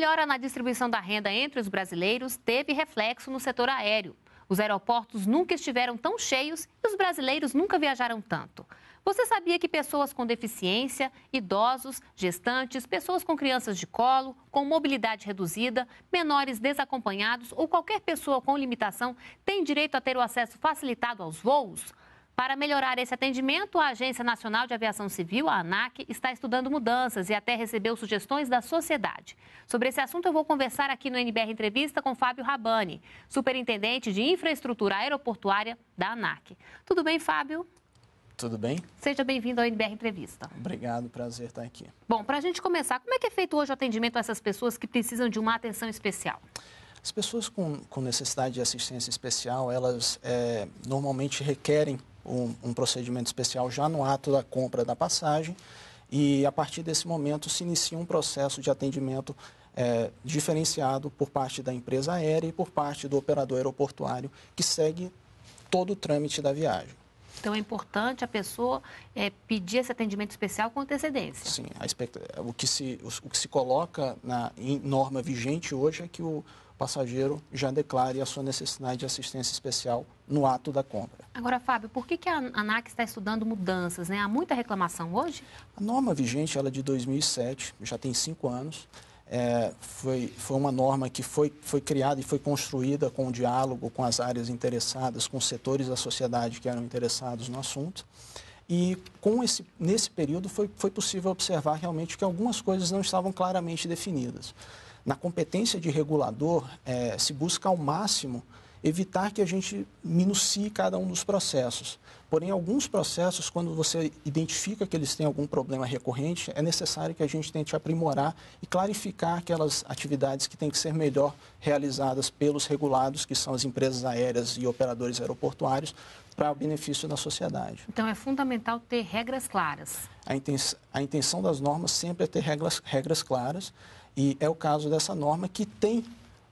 melhora na distribuição da renda entre os brasileiros teve reflexo no setor aéreo. Os aeroportos nunca estiveram tão cheios e os brasileiros nunca viajaram tanto. Você sabia que pessoas com deficiência, idosos, gestantes, pessoas com crianças de colo, com mobilidade reduzida, menores desacompanhados ou qualquer pessoa com limitação tem direito a ter o acesso facilitado aos voos? Para melhorar esse atendimento, a Agência Nacional de Aviação Civil, a ANAC, está estudando mudanças e até recebeu sugestões da sociedade. Sobre esse assunto, eu vou conversar aqui no NBR Entrevista com Fábio Rabani, superintendente de infraestrutura aeroportuária da ANAC. Tudo bem, Fábio? Tudo bem? Seja bem-vindo ao NBR Entrevista. Obrigado, prazer estar aqui. Bom, para a gente começar, como é que é feito hoje o atendimento a essas pessoas que precisam de uma atenção especial? As pessoas com, com necessidade de assistência especial, elas é, normalmente requerem um, um procedimento especial já no ato da compra da passagem e a partir desse momento se inicia um processo de atendimento é, diferenciado por parte da empresa aérea e por parte do operador aeroportuário que segue todo o trâmite da viagem. Então é importante a pessoa é, pedir esse atendimento especial com antecedência. Sim, expect... o, que se, o, que se coloca na norma vigente hoje é que o, passageiro já declare a sua necessidade de assistência especial no ato da compra. Agora, Fábio, por que, que a ANAC está estudando mudanças? Né? Há muita reclamação hoje? A norma vigente ela é de 2007, já tem cinco anos. É, foi, foi uma norma que foi, foi criada e foi construída com o diálogo com as áreas interessadas, com os setores da sociedade que eram interessados no assunto. E com esse, nesse período foi, foi possível observar realmente que algumas coisas não estavam claramente definidas na competência de regulador, é, se busca ao máximo evitar que a gente minucie cada um dos processos. Porém, alguns processos, quando você identifica que eles têm algum problema recorrente, é necessário que a gente tente aprimorar e clarificar aquelas atividades que têm que ser melhor realizadas pelos regulados, que são as empresas aéreas e operadores aeroportuários, para o benefício da sociedade. Então, é fundamental ter regras claras. A intenção, a intenção das normas sempre é ter regras, regras claras e é o caso dessa norma que tem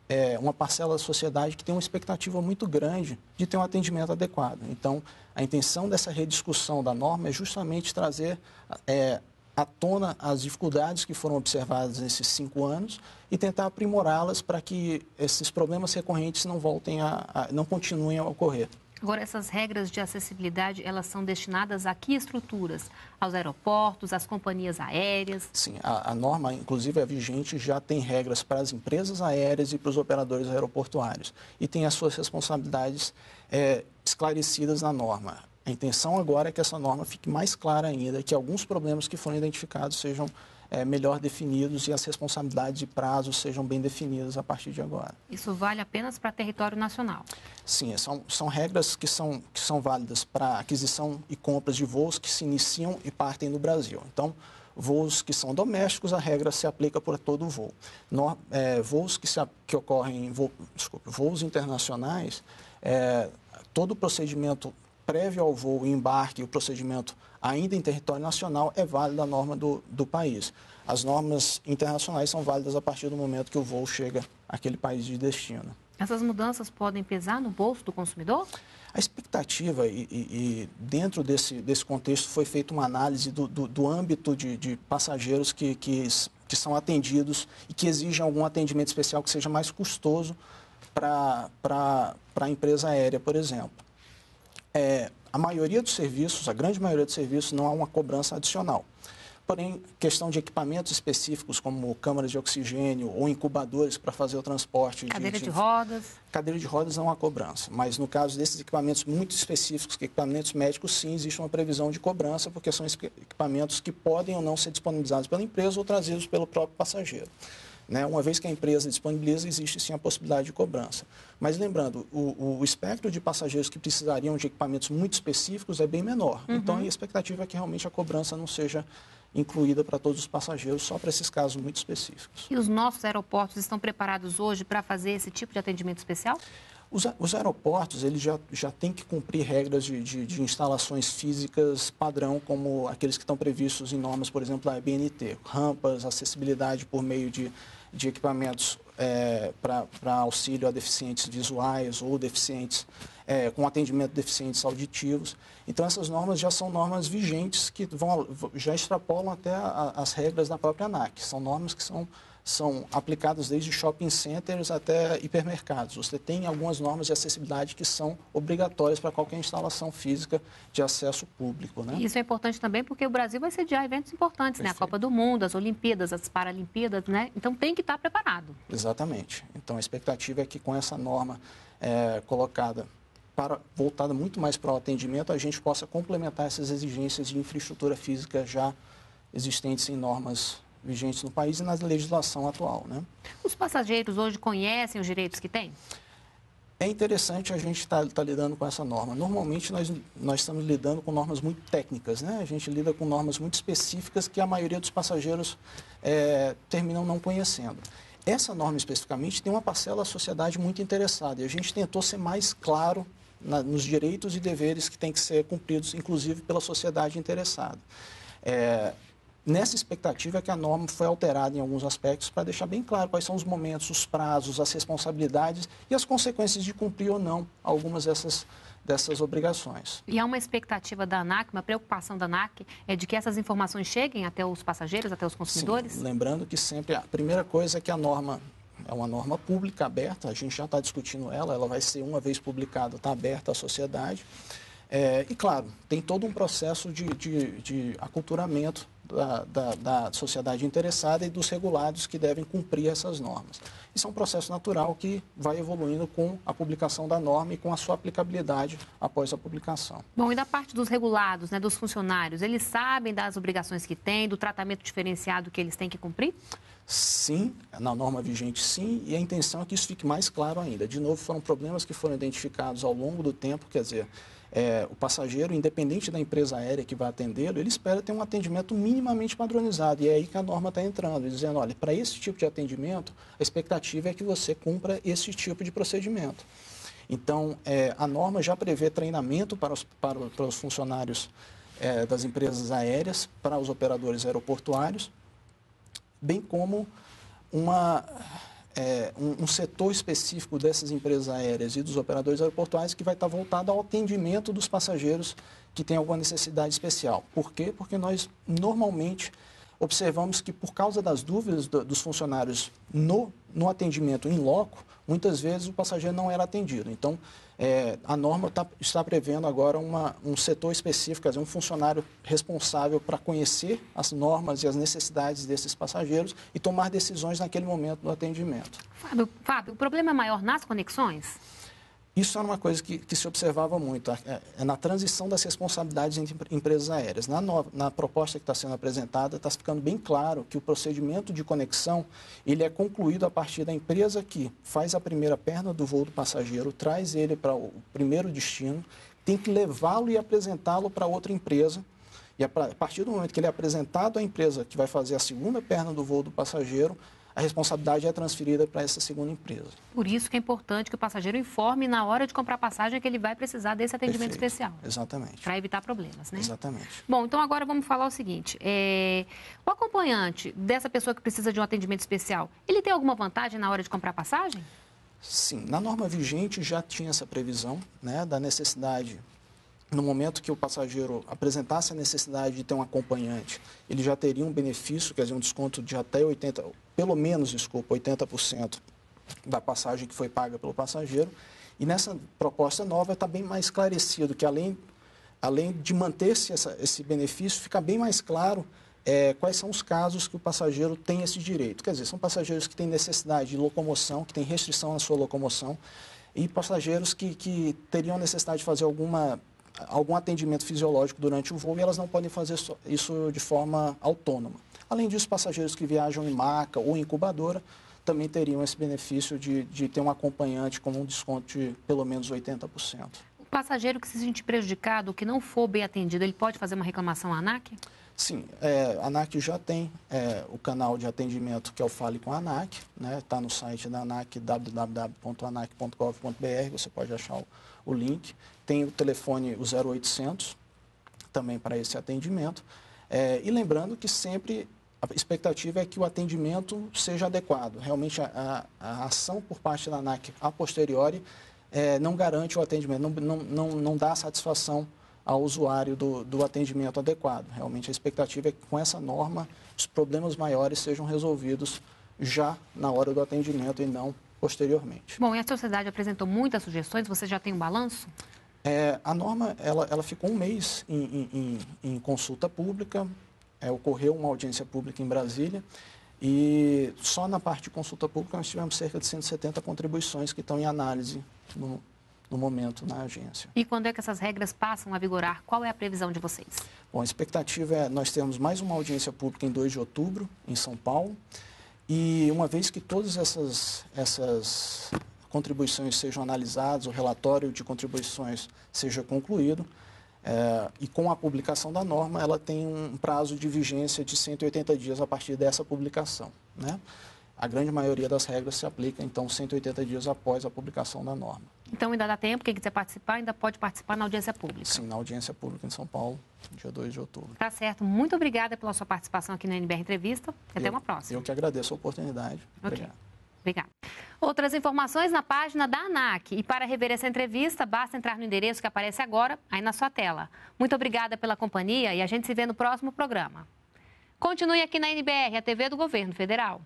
é, uma parcela da sociedade que tem uma expectativa muito grande de ter um atendimento adequado. Então, a intenção dessa rediscussão da norma é justamente trazer é, à tona as dificuldades que foram observadas nesses cinco anos e tentar aprimorá-las para que esses problemas recorrentes não voltem a, a não continuem a ocorrer. Agora, essas regras de acessibilidade, elas são destinadas a que estruturas? Aos aeroportos, às companhias aéreas? Sim, a, a norma, inclusive, é vigente, já tem regras para as empresas aéreas e para os operadores aeroportuários. E tem as suas responsabilidades é, esclarecidas na norma. A intenção agora é que essa norma fique mais clara ainda, que alguns problemas que foram identificados sejam é, melhor definidos e as responsabilidades de prazo sejam bem definidas a partir de agora. Isso vale apenas para território nacional? Sim, é, são, são regras que são, que são válidas para aquisição e compras de voos que se iniciam e partem no Brasil. Então, voos que são domésticos, a regra se aplica para todo o voo. No, é, voos que, se, que ocorrem, vo, desculpa, voos internacionais, é, todo o procedimento prévio ao voo, embarque e o procedimento ainda em território nacional, é válida a norma do, do país. As normas internacionais são válidas a partir do momento que o voo chega àquele país de destino. Essas mudanças podem pesar no bolso do consumidor? A expectativa, e, e, e dentro desse, desse contexto, foi feita uma análise do, do, do âmbito de, de passageiros que, que, que são atendidos e que exigem algum atendimento especial que seja mais custoso para a empresa aérea, por exemplo é, a maioria dos serviços, a grande maioria dos serviços, não há uma cobrança adicional. Porém, questão de equipamentos específicos, como câmaras de oxigênio ou incubadores para fazer o transporte. Cadeira de, de, de, rodas. Cadeira de rodas não há cobrança. Mas no caso desses equipamentos muito específicos, que equipamentos médicos, sim, existe uma previsão de cobrança, porque são equipamentos que podem ou não ser disponibilizados pela empresa ou trazidos pelo próprio passageiro. Né? Uma vez que a empresa disponibiliza, existe sim a possibilidade de cobrança. Mas lembrando, o, o espectro de passageiros que precisariam de equipamentos muito específicos é bem menor. Uhum. Então, a expectativa é que realmente a cobrança não seja incluída para todos os passageiros, só para esses casos muito específicos. E os nossos aeroportos estão preparados hoje para fazer esse tipo de atendimento especial? Os, os aeroportos eles já, já têm que cumprir regras de, de, de, instalações físicas padrão, como aqueles que estão previstos em normas, por exemplo, da ABNT, rampas, acessibilidade por meio de de equipamentos é, para auxílio a deficientes visuais ou deficientes é, com atendimento deficientes auditivos. Então, essas normas já são normas vigentes que vão, já extrapolam até a, as regras da própria ANAC. São normas que são são aplicados desde shopping centers até hipermercados. Você tem algumas normas de acessibilidade que são obrigatórias para qualquer instalação física de acesso público. Né? Isso é importante também porque o Brasil vai sediar eventos importantes, né? a Copa do Mundo, as Olimpíadas, as Paralimpíadas, né? então tem que estar preparado. Exatamente. Então a expectativa é que com essa norma é, colocada para, voltada muito mais para o atendimento, a gente possa complementar essas exigências de infraestrutura física já existentes em normas vigentes no país e na legislação atual. Né? Os passageiros hoje conhecem os direitos que têm? É interessante a gente estar tá, tá lidando com essa norma. Normalmente nós, nós estamos lidando com normas muito técnicas, né? A gente lida com normas muito específicas que a maioria dos passageiros é, terminam não conhecendo. Essa norma especificamente tem uma parcela da sociedade muito interessada e a gente tentou ser mais claro na, nos direitos e deveres que têm que ser cumpridos, inclusive pela sociedade interessada. É, nessa expectativa é que a norma foi alterada em alguns aspectos para deixar bem claro quais são os momentos, os prazos, as responsabilidades e as consequências de cumprir ou não algumas dessas dessas obrigações. E há uma expectativa da ANAC, uma preocupação da ANAC, é de que essas informações cheguem até os passageiros, até os consumidores? Sim, lembrando que sempre a primeira coisa é que a norma é uma norma pública aberta, a gente já está discutindo ela, ela vai ser uma vez publicada, está aberta à sociedade. É, e claro, tem todo um processo de, de, de aculturamento da, da, da, sociedade interessada e dos regulados que devem cumprir essas normas. Isso é um processo natural que vai evoluindo com a publicação da norma e com a sua aplicabilidade após a publicação. Bom, e da parte dos regulados, né, dos funcionários, eles sabem das obrigações que têm, do tratamento diferenciado que eles têm que cumprir? Sim, na norma vigente sim, e a intenção é que isso fique mais claro ainda. De novo, foram problemas que foram identificados ao longo do tempo, quer dizer, é, o passageiro, independente da empresa aérea que vai atendê-lo, ele espera ter um atendimento minimamente padronizado. E é aí que a norma está entrando, dizendo, olha, para esse tipo de atendimento, a expectativa é que você cumpra esse tipo de procedimento. Então, é, a norma já prevê treinamento para os, para, para os funcionários é, das empresas aéreas, para os operadores aeroportuários, bem como uma é, um, um, setor específico dessas empresas aéreas e dos operadores aeroportuários que vai estar voltado ao atendimento dos passageiros que têm alguma necessidade especial. Por quê? Porque nós normalmente observamos que, por causa das dúvidas do, dos funcionários no, no atendimento em loco, muitas vezes o passageiro não era atendido. Então, é, a norma tá, está prevendo agora uma, um setor específico, quer dizer, um funcionário responsável para conhecer as normas e as necessidades desses passageiros e tomar decisões naquele momento do atendimento. Fábio, Fábio o problema é maior nas conexões? Isso era uma coisa que, que se observava muito, é, é na transição das responsabilidades entre empresas aéreas. Na, no, na proposta que está sendo apresentada, está ficando bem claro que o procedimento de conexão ele é concluído a partir da empresa que faz a primeira perna do voo do passageiro, traz ele para o primeiro destino, tem que levá-lo e apresentá-lo para outra empresa. E a partir do momento que ele é apresentado à empresa que vai fazer a segunda perna do voo do passageiro, a responsabilidade é transferida para essa segunda empresa. Por isso que é importante que o passageiro informe na hora de comprar passagem que ele vai precisar desse atendimento Perfeito. especial. Exatamente. Para evitar problemas, né? Exatamente. Bom, então agora vamos falar o seguinte: é... o acompanhante dessa pessoa que precisa de um atendimento especial, ele tem alguma vantagem na hora de comprar passagem? Sim, na norma vigente já tinha essa previsão né, da necessidade no momento que o passageiro apresentasse a necessidade de ter um acompanhante, ele já teria um benefício, quer dizer, um desconto de até 80, pelo menos, desculpa, 80% da passagem que foi paga pelo passageiro. E nessa proposta nova está bem mais esclarecido que além, além de manter-se esse benefício, fica bem mais claro é, quais são os casos que o passageiro tem esse direito. Quer dizer, são passageiros que têm necessidade de locomoção, que têm restrição na sua locomoção, e passageiros que, que teriam necessidade de fazer alguma algum atendimento fisiológico durante o voo e elas não podem fazer isso de forma autônoma. Além disso, passageiros que viajam em maca ou incubadora também teriam esse benefício de, de ter um acompanhante com um desconto de pelo menos 80%. O passageiro que se sentir prejudicado, que não for bem atendido, ele pode fazer uma reclamação à ANAC? Sim, é, a ANAC já tem é, o canal de atendimento que é o Fale com a ANAC, está né? Tá no site da ANAC, www.anac.gov.br, você pode achar o, o link. Tem o telefone o 0800 também para esse atendimento. É, e lembrando que sempre a expectativa é que o atendimento seja adequado. Realmente, a, a, a ação por parte da ANAC a posteriori é, não garante o atendimento, não, não, não, não dá satisfação ao usuário do, do atendimento adequado. Realmente, a expectativa é que com essa norma os problemas maiores sejam resolvidos já na hora do atendimento e não posteriormente. Bom, e a sociedade apresentou muitas sugestões, você já tem um balanço? É, a norma ela, ela ficou um mês em, em, em consulta pública, é, ocorreu uma audiência pública em Brasília e só na parte de consulta pública nós tivemos cerca de 170 contribuições que estão em análise no, no momento na agência. E quando é que essas regras passam a vigorar? Qual é a previsão de vocês? Bom, a expectativa é nós temos mais uma audiência pública em 2 de outubro, em São Paulo. E uma vez que todas essas, essas contribuições sejam analisadas, o relatório de contribuições seja concluído. É, e com a publicação da norma, ela tem um prazo de vigência de 180 dias a partir dessa publicação. Né? A grande maioria das regras se aplica, então, 180 dias após a publicação da norma. Então, ainda dá tempo, quem quiser participar, ainda pode participar na audiência pública. Sim, na audiência pública em São Paulo, dia 2 de outubro. Tá certo. Muito obrigada pela sua participação aqui na NBR Entrevista. Até eu, uma próxima. Eu que agradeço a oportunidade. Okay. Obrigado. Obrigada. Outras informações na página da ANAC. E para rever essa entrevista, basta entrar no endereço que aparece agora, aí na sua tela. Muito obrigada pela companhia e a gente se vê no próximo programa. Continue aqui na NBR, a TV do Governo Federal.